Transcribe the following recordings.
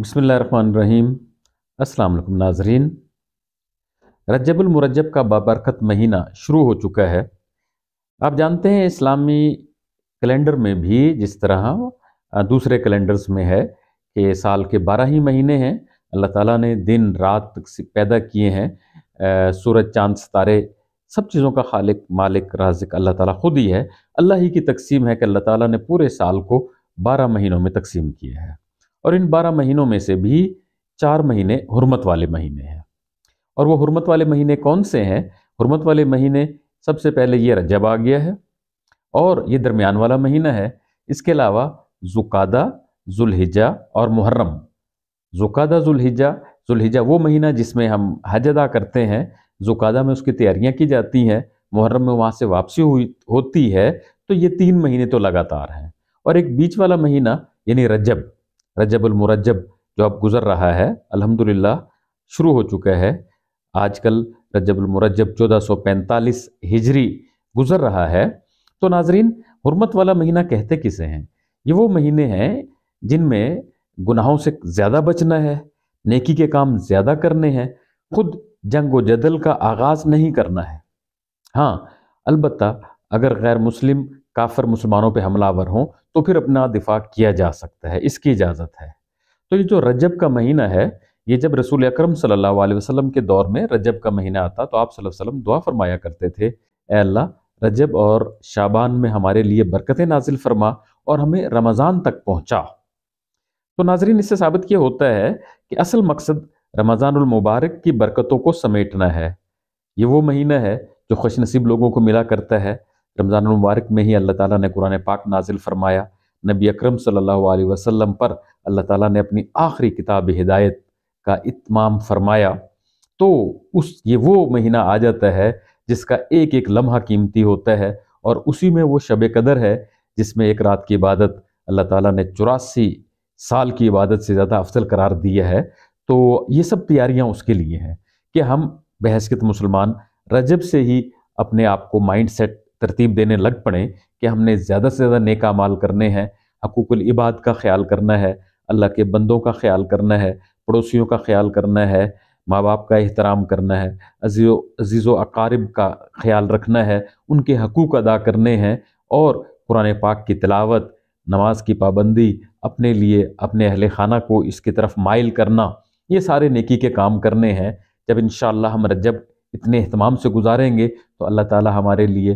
बसमीम अल्लाम नाजरीन रजबुलमरजब का बाबरकत महीना शुरू हो चुका है आप जानते हैं इस्लामी कैलेंडर में भी जिस तरह दूसरे कैलेंडर्स में है कि साल के बारह ही महीने हैं अल्लाह ताला ने दिन रात पैदा किए हैं सूरज चांद सितारे सब चीज़ों का खालिक मालिक राजिक अल्लाह ताला खुद ही है अल्लाह ही की तकसीम है कि अल्लाह ताला ने पूरे साल को बारह महीनों में तकसीम किया है और इन बारह महीनों में से भी चार महीने हुरमत वाले महीने हैं और वो हुरमत वाले महीने कौन से हैं हुरमत वाले महीने सबसे पहले ये रजब आ गया है और ये दरमियान वाला महीना है इसके अलावा जुकादा जुल्हिजा और मुहर्रम जुकादा जुल्हिजा जुल्हिजा वो महीना जिसमें हम हज अदा करते हैं जुकादा में उसकी तैयारियां की जाती हैं मुहर्रम में वहाँ से वापसी हुई होती है तो ये तीन महीने तो लगातार हैं और एक बीच वाला महीना यानी रजब रजबुल मुरजब जो अब गुज़र रहा है अल्हम्दुलिल्लाह शुरू हो चुका है आजकल रजबुल मुरजब 1445 हिजरी गुज़र रहा है तो नाजरीन हरमत वाला महीना कहते किसे हैं ये वो महीने हैं जिनमें गुनाहों से ज़्यादा बचना है नेकी के काम ज़्यादा करने हैं खुद जंग व जदल का आगाज़ नहीं करना है हाँ अलबत्त अगर गैर मुस्लिम काफ़र मुसलमानों पे हमलावर हों तो फिर अपना दिफा किया जा सकता है इसकी इजाज़त है तो ये जो रजब का महीना है ये जब रसूल अक्रम सल्ला वसलम के दौर में रजब का महीना आता तो आप सल्लल्लाहु दुआ फरमाया करते थे अल्लाह रजब और शाबान में हमारे लिए बरकतें नाजिल फरमा और हमें रमज़ान तक पहुँचा तो नाजरीन इससे साबित ये होता है कि असल मकसद रमज़ानमबारक की बरकतों को समेटना है ये वो महीना है जो खुश नसीब लोगों को मिला करता है रमज़ान मुबारक में ही अल्लाह ताला ने कुरान पाक नाजिल फरमाया नबी अकरम सल्लल्लाहु अलैहि वसल्लम पर अल्लाह ताला ने अपनी आखिरी किताब हिदायत का इतमाम फरमाया तो उस ये वो महीना आ जाता है जिसका एक एक लम्हा कीमती होता है और उसी में वो शब कदर है जिसमें एक रात की इबादत अल्लाह ताला ने चौरासी साल की इबादत से ज़्यादा अफसल करार दिया है तो ये सब तैयारियाँ उसके लिए हैं कि हम बहसकित मुसलमान रजब से ही अपने आप को माइंड सेट तरतीब देने लग पड़े कि हमने ज़्यादा से ज़्यादा नेका माल करने हैं हकूकुल इबाद का ख्याल करना है अल्लाह के बंदों का ख्याल करना है पड़ोसियों का ख्याल करना है माँ बाप का एहतराम करना है अजीज़ो अजीज़ो अकारिब का ख्याल रखना है उनके हकूक़ अदा करने हैं और कुरान पाक की तलावत नमाज की पाबंदी अपने लिए अपने अहल खाना को इसकी तरफ माइल करना ये सारे नेकी के काम करने हैं जब इन हम रजब इतने अहतमाम से गुजारेंगे तो अल्लाह ताला हमारे लिए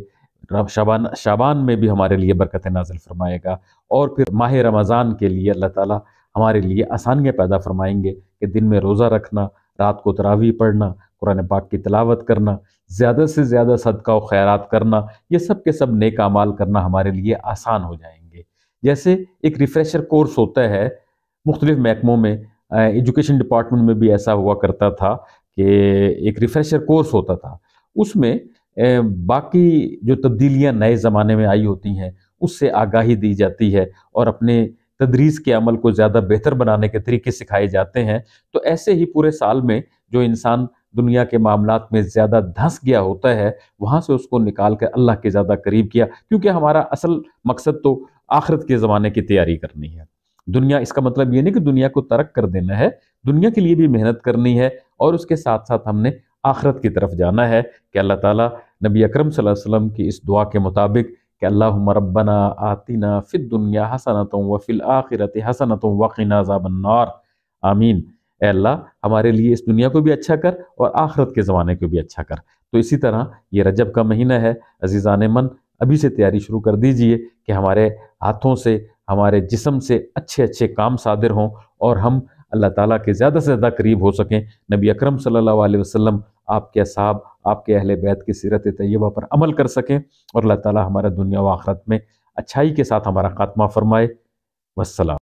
शाबान शाबान में भी हमारे लिए बरकत नाजिल फरमाएगा और फिर माह रमज़ान के लिए अल्लाह ताला हमारे लिए आसानियाँ पैदा फरमाएंगे कि दिन में रोज़ा रखना रात को तरावी पढ़ना कुरान पाक की तलावत करना ज़्यादा से ज़्यादा सदका व खैरात करना ये सब के सब नेक अमाल करना हमारे लिए आसान हो जाएंगे जैसे एक रिफ़्रेशर कोर्स होता है मुख्तलिफ़ महकमों में एजुकेशन डिपार्टमेंट में भी ऐसा हुआ करता था कि एक रिफ़्रेशर कोर्स होता था उसमें बाकी जो तब्दीलियाँ नए ज़माने में आई होती हैं उससे आगाही दी जाती है और अपने तदरीस के अमल को ज़्यादा बेहतर बनाने के तरीके सिखाए जाते हैं तो ऐसे ही पूरे साल में जो इंसान दुनिया के मामला में ज़्यादा धंस गया होता है वहाँ से उसको निकाल कर अल्लाह के ज़्यादा करीब किया क्योंकि हमारा असल मकसद तो आखिरत के ज़माने की तैयारी करनी है दुनिया इसका मतलब ये नहीं कि दुनिया को तर्क कर देना है दुनिया के लिए भी मेहनत करनी है और उसके साथ साथ हमने आखरत की तरफ जाना है कि अल्लाह ताला नबी अकरम वसल्लम की इस दुआ के मुताबिक कि अल्लाह रब्बना आतिना फ़िद दुनिया हसनतों व फिल आखिरत हसनतों वक़िना ज़ाबन्नार आमीन अल्लाह हमारे लिए इस दुनिया को भी अच्छा कर और आखरत के ज़माने को भी अच्छा कर तो इसी तरह ये रजब का महीना है अजीज़ान मन अभी से तैयारी शुरू कर दीजिए कि हमारे हाथों से हमारे जिसम से अच्छे अच्छे काम सादिर हों और हम अल्लाह ताला के ज़्यादा से ज़्यादा करीब हो सकें नबी अकरम सल्लल्लाहु अलैहि वसल्लम आपके असाब आपके अहल बैत की सीरत तैयबा पर अमल कर सकें और अल्लाह ताली हमारा दुनिया व आखरत में अच्छाई के साथ हमारा खात्मा फरमाए वसलम